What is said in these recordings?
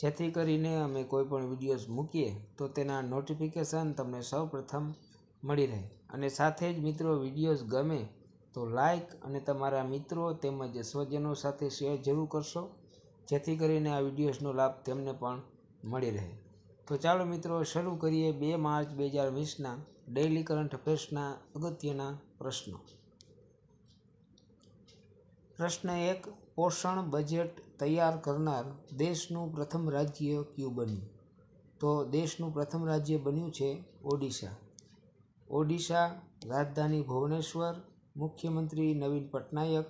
જેથી કરીને અમે કોઈ પણ વિડીયોઝ મૂકીએ તો તેના નોટિફિકેશન તમને સૌપ્રથમ મળી રહે અને સાથે જ મિત્રો વિડીયોઝ ગમે તો લાઇક અને તમારા મિત્રો તેમજ સ્વજનો સાથે શેર જરૂર કરશો જેથી કરીને આ વિડીયોઝનો લાભ તેમને પણ મળી રહે તો ચાલો મિત્રો શરૂ કરીએ બે માર્ચ બે હજાર વીસના ડેઇલી કરંટ અફેર્સના અગત્યના પ્રશ્નો પ્રશ્ન એક પોષણ બજેટ તૈયાર કરનાર દેશનું પ્રથમ રાજ્ય કયું બન્યું તો દેશનું પ્રથમ રાજ્ય બન્યું છે ઓડિશા ઓડિશા રાજધાની ભુવનેશ્વર મુખ્યમંત્રી નવીન પટનાયક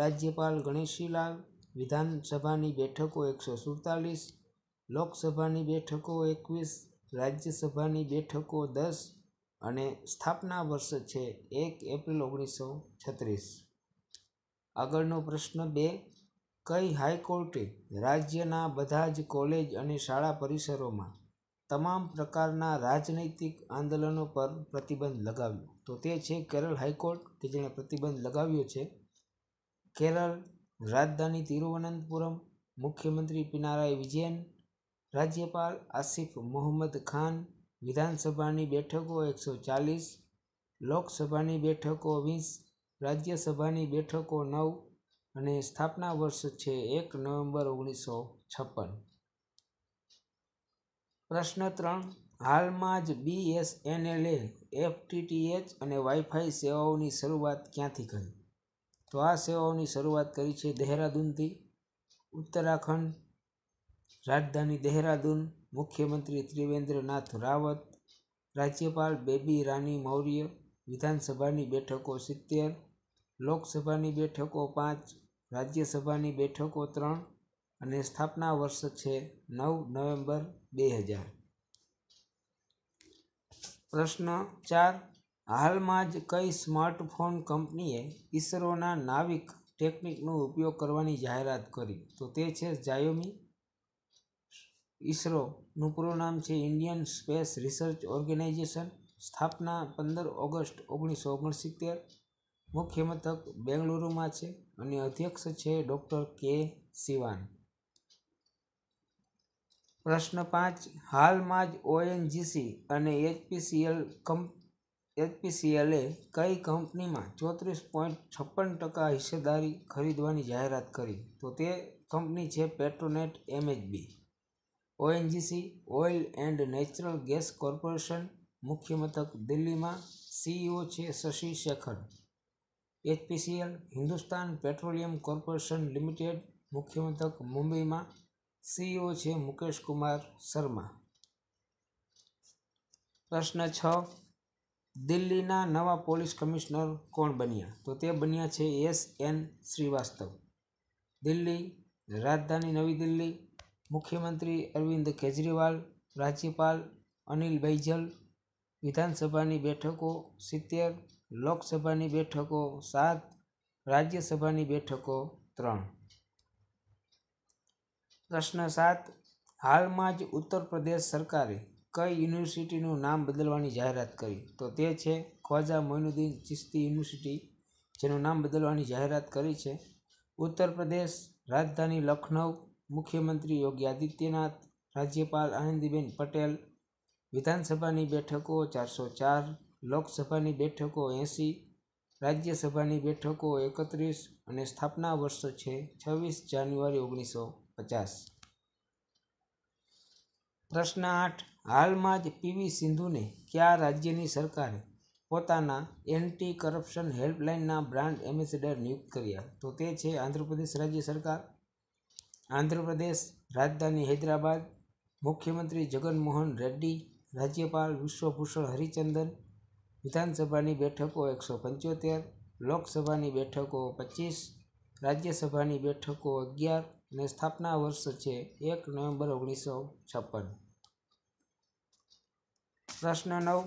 રાજ્યપાલ ગણેશીલાલ વિધાનસભાની બેઠકો એકસો સુડતાલીસ લોકસભાની બેઠકો એકવીસ રાજ્યસભાની બેઠકો દસ અને સ્થાપના વર્ષ છે એક એપ્રિલ ઓગણીસો છત્રીસ આગળનો પ્રશ્ન બે કઈ હાઈકોર્ટે રાજ્યના બધા જ કોલેજ અને શાળા પરિસરોમાં તમામ પ્રકારના રાજનૈતિક આંદોલનો પર પ્રતિબંધ લગાવ્યો તો તે છે કેરળ હાઈકોર્ટ કે જેણે પ્રતિબંધ લગાવ્યો છે કેરળ રાજધાની તિરુવનંતપુરમ મુખ્યમંત્રી પિનારાય વિજયન રાજ્યપાલ આસિફ મોહમ્મદ ખાન વિધાનસભાની બેઠકો એકસો ચાલીસ લોકસભાની બેઠકો વીસ રાજ્યસભાની બેઠકો નવ અને સ્થાપના વર્ષ છે એક નવેમ્બર ઓગણીસો છપ્પન પ્રશ્ન ત્રણ હાલમાં જ બીએસએનએલએ એફટીટીએચ અને વાઈફાઈ સેવાઓની શરૂઆત ક્યાંથી કરી તો આ સેવાઓની શરૂઆત કરી છે દહેરાદૂનથી ઉત્તરાખંડ રાજધાની દહેરાદૂન મુખ્યમંત્રી ત્રિવેન્દ્રનાથ રાવત રાજ્યપાલ બેબી રાની મૌર્ય વિધાનસભાની બેઠકો સિત્તેર લોકસભાની બેઠકો પાંચ રાજ્યસભાની બેઠકો ત્રણ અને સ્થાપના વર્ષ છે નવ નવેમ્બર બે હજાર પ્રશ્ન ચાર હાલમાં જ કઈ સ્માર્ટફોન કંપનીએ ઈસરોના નાવિક ટેકનિકનો ઉપયોગ કરવાની જાહેરાત કરી તો તે છે જાયોમી ઈસરોનું પૂરું નામ છે ઇન્ડિયન સ્પેસ રિસર્ચ ઓર્ગેનાઇઝેશન સ્થાપના પંદર ઓગસ્ટ ઓગણીસો ઓગણસિત્તેર મુખ્ય મથક બેંગલુરુમાં છે અને અધ્યક્ષ છે ડૉક્ટર કે સિવાન પ્રશ્ન પાંચ હાલમાં જ ઓએનજીસી અને એચપીસીએલ કંપ એચપીસીએલે કઈ કંપનીમાં ચોત્રીસ પોઈન્ટ છપ્પન ટકા હિસ્સેદારી ખરીદવાની જાહેરાત કરી તો તે કંપની છે Petronet MHB ONGC oil and natural gas corporation મુખ્ય મથક દિલ્હીમાં સીઈઓ છે Shashi Shekhar HPCL Hindustan Petroleum Corporation Limited મુખ્ય મથક મુંબઈમાં સીઈઓ છે મુકેશ કુમાર શર્મા પ્રશ્ન છ દિલ્હીના નવા પોલીસ કમિશનર કોણ બન્યા તો તે બન્યા છે એસ એન શ્રીવાસ્તવ દિલ્હી રાજધાની નવી દિલ્હી મુખ્યમંત્રી અરવિંદ કેજરીવાલ રાજ્યપાલ અનિલ બૈજલ વિધાનસભાની બેઠકો સિત્તેર લોકસભાની બેઠકો સાત રાજ્યસભાની બેઠકો ત્રણ પ્રશ્ન સાત હાલમાં જ ઉત્તર પ્રદેશ સરકારે કઈ યુનિવર્સિટીનું નામ બદલવાની જાહેરાત કરી તો તે છે ખ્વાજા મોઇનુદ્દીન ચિશ્તી યુનિવર્સિટી જેનું નામ બદલવાની જાહેરાત કરી છે ઉત્તર પ્રદેશ રાજધાની લખનઉ મુખ્યમંત્રી યોગી આદિત્યનાથ રાજ્યપાલ આનંદીબેન પટેલ વિધાનસભાની બેઠકો ચારસો ચાર લોકસભાની બેઠકો એંસી રાજ્યસભાની બેઠકો એકત્રીસ અને સ્થાપના વર્ષ છે છવ્વીસ જાન્યુઆરી ઓગણીસો પચાસ પ્રશ્ન આઠ હાલમાં જ પીવી સિંધુને કયા રાજ્યની સરકારે પોતાના એન્ટી કરપ્શન હેલ્પલાઇનના બ્રાન્ડ એમ્બેસેડર નિયુક્ત કર્યા તો તે છે આંધ્રપ્રદેશ રાજ્ય સરકાર આંધ્રપ્રદેશ રાજધાની હૈદરાબાદ મુખ્યમંત્રી જગનમોહન રેડ્ડી રાજ્યપાલ વિશ્વભૂષણ હરિચંદન વિધાનસભાની બેઠકો એકસો પંચોતેર લોકસભાની બેઠકો પચીસ રાજ્યસભાની બેઠકો અગિયાર અને સ્થાપના વર્ષ છે એક નવેમ્બર ઓગણીસો છપ્પન પ્રશ્ન નવ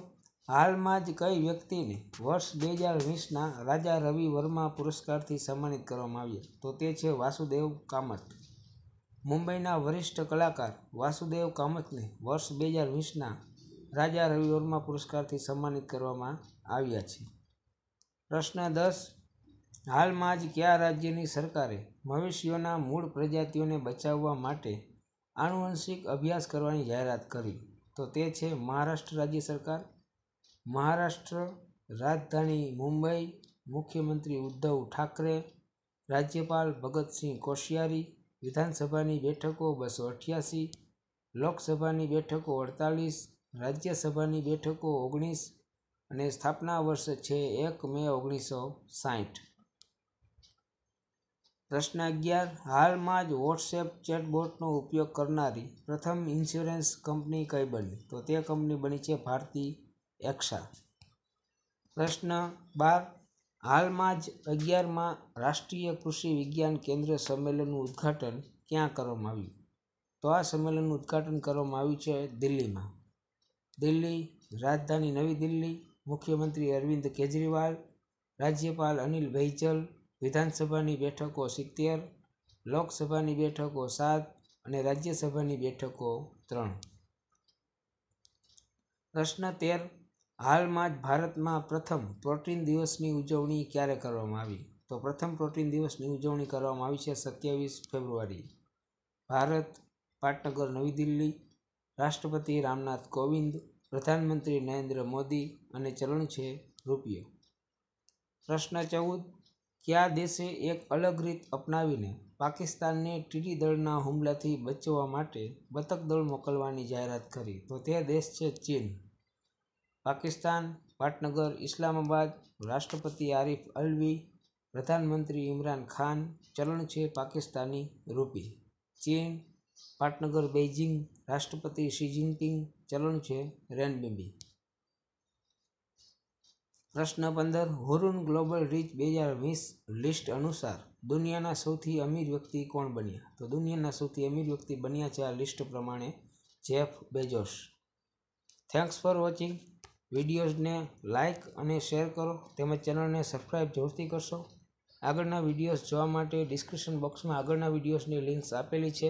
હાલમાં જ કઈ વ્યક્તિને વર્ષ બે હજાર વીસના રાજા રવિ વર્મા પુરસ્કારથી સન્માનિત કરવામાં આવ્યા તો તે છે વાસુદેવ કામત મુંબઈના વરિષ્ઠ કલાકાર વાસુદેવ કામતને વર્ષ બે હજાર વીસના રાજા રવિવર્મા પુરસ્કારથી સન્માનિત કરવામાં આવ્યા છે પ્રશ્ન દસ હાલમાં જ કયા રાજ્યની સરકારે મવેશીઓના મૂળ પ્રજાતિઓને બચાવવા માટે આનુવંશિક અભ્યાસ કરવાની જાહેરાત કરી તો તે છે મહારાષ્ટ્ર રાજ્ય સરકાર મહારાષ્ટ્ર રાજધાની મુંબઈ મુખ્યમંત્રી ઉદ્ધવ ઠાકરે રાજ્યપાલ ભગતસિંહ કોશિયારી વિધાનસભાની બેઠકો બસો અઠ્યાસી લોકસભાની બેઠકો અડતાલીસ રાજ્યસભાની બેઠકો ઓગણીસ અને સ્થાપના વર્ષ છે એક મે ઓગણીસો સાહીઠ પ્રશ્ન અગિયાર હાલમાં જ વોટ્સએપ ચેટબોટનો ઉપયોગ કરનારી પ્રથમ ઇન્સ્યોરન્સ કંપની કઈ બની તો તે કંપની બની છે ભારતી એક્સા પ્રશ્ન બાર હાલમાં જ અગિયારમાં રાષ્ટ્રીય કૃષિ વિજ્ઞાન કેન્દ્ર સંમેલનનું ઉદ્ઘાટન ક્યાં કરવામાં આવ્યું તો આ સંમેલનનું ઉદ્ઘાટન કરવામાં આવ્યું છે દિલ્હીમાં દિલ્હી રાજધાની નવી દિલ્હી મુખ્યમંત્રી અરવિંદ કેજરીવાલ રાજ્યપાલ અનિલ બૈજલ વિધાનસભાની બેઠકો સિત્તેર લોકસભાની બેઠકો સાત અને રાજ્યસભાની બેઠકો ત્રણ પ્રશ્ન તેર હાલમાં જ ભારતમાં પ્રથમ પ્રોટીન દિવસની ઉજવણી ક્યારે કરવામાં આવી તો પ્રથમ પ્રોટીન દિવસની ઉજવણી કરવામાં આવી છે સત્યાવીસ ફેબ્રુઆરી ભારત પાટનગર નવી દિલ્હી રાષ્ટ્રપતિ રામનાથ કોવિંદ પ્રધાનમંત્રી નરેન્દ્ર મોદી અને ચલણ છે રૂપિયો પ્રશ્ન ચૌદ કયા દેશે એક અલગ રીત અપનાવીને પાકિસ્તાનને ટીડી દળના હુમલાથી બચવા માટે બતક દળ મોકલવાની જાહેરાત કરી તો તે દેશ છે ચીન પાકિસ્તાન પાટનગર ઇસ્લામાબાદ રાષ્ટ્રપતિ આરિફ અલવી પ્રધાનમંત્રી ઇમરાન ખાન ચલણ છે પાકિસ્તાની રૂપી ચીન પાટનગર બેઇજિંગ રાષ્ટ્રપતિ શી જિનપિંગ ચલણ છે રેનબેબી પ્રશ્ન પંદર હોરુન ગ્લોબલ રીચ બે હજાર વીસ લિસ્ટ અનુસાર દુનિયાના સૌથી અમીર વ્યક્તિ કોણ બન્યા તો દુનિયાના સૌથી અમીર વ્યક્તિ બન્યા છે આ લિસ્ટ પ્રમાણે Jeff Bezos thanks for watching વિડીયોઝને લાઇક અને શેર કરો તેમજ ચેનલને સબસ્ક્રાઈબ જોરથી કરશો આગળના વિડીયોઝ જોવા માટે ડિસ્ક્રિપ્શન બોક્સમાં આગળના વિડીયોઝની લિંક્સ આપેલી છે